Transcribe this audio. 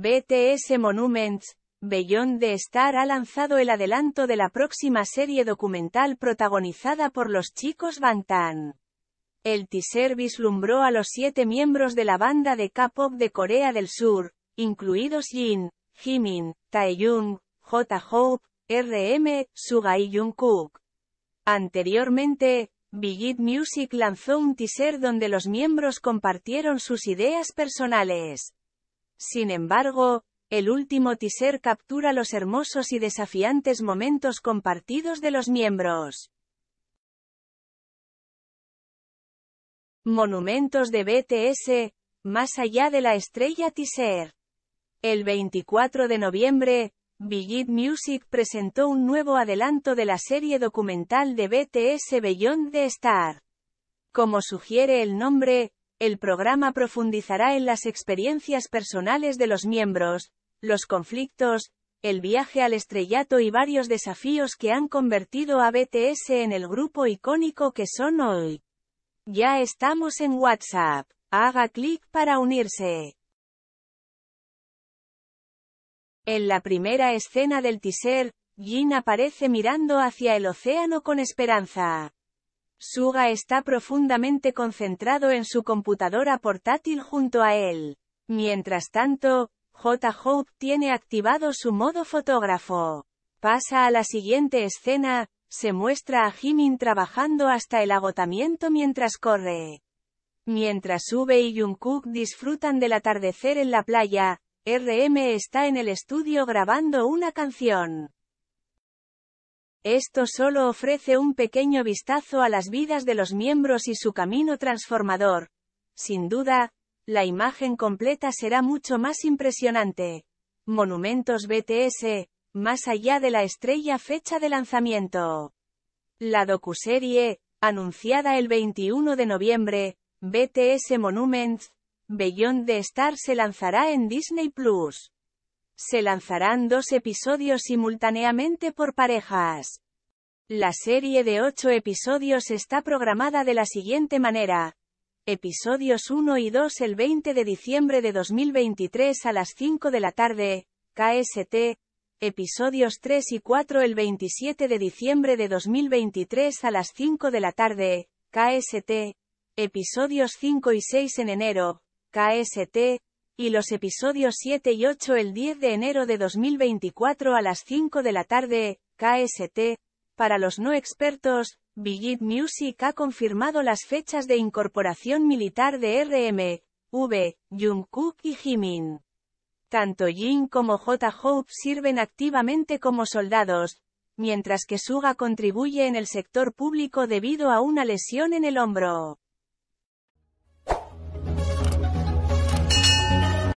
BTS Monuments, Beyond the Star ha lanzado el adelanto de la próxima serie documental protagonizada por los chicos Bangtan. El teaser vislumbró a los siete miembros de la banda de K-pop de Corea del Sur, incluidos Jin, Jimin, Taeyong, J-Hope, RM, Suga y Jungkook. Anteriormente, Big Music lanzó un teaser donde los miembros compartieron sus ideas personales. Sin embargo, el último teaser captura los hermosos y desafiantes momentos compartidos de los miembros. Monumentos de BTS, más allá de la estrella teaser. El 24 de noviembre, Hit Music presentó un nuevo adelanto de la serie documental de BTS Beyond the Star. Como sugiere el nombre, el programa profundizará en las experiencias personales de los miembros, los conflictos, el viaje al estrellato y varios desafíos que han convertido a BTS en el grupo icónico que son hoy. Ya estamos en WhatsApp. Haga clic para unirse. En la primera escena del teaser, Jin aparece mirando hacia el océano con esperanza. Suga está profundamente concentrado en su computadora portátil junto a él. Mientras tanto, J. Hope tiene activado su modo fotógrafo. Pasa a la siguiente escena, se muestra a Jimin trabajando hasta el agotamiento mientras corre. Mientras Sube y Jungkook disfrutan del atardecer en la playa, RM está en el estudio grabando una canción. Esto solo ofrece un pequeño vistazo a las vidas de los miembros y su camino transformador. Sin duda, la imagen completa será mucho más impresionante. Monumentos BTS, más allá de la estrella fecha de lanzamiento. La docuserie, anunciada el 21 de noviembre, BTS Monuments, Beyond the Star se lanzará en Disney Plus. Se lanzarán dos episodios simultáneamente por parejas. La serie de ocho episodios está programada de la siguiente manera. Episodios 1 y 2 el 20 de diciembre de 2023 a las 5 de la tarde, KST. Episodios 3 y 4 el 27 de diciembre de 2023 a las 5 de la tarde, KST. Episodios 5 y 6 en enero, KST y los episodios 7 y 8 el 10 de enero de 2024 a las 5 de la tarde, KST. Para los no expertos, Big Music ha confirmado las fechas de incorporación militar de RM, V, Jungkook y Jimin. Tanto Jin como J. Hope sirven activamente como soldados, mientras que Suga contribuye en el sector público debido a una lesión en el hombro.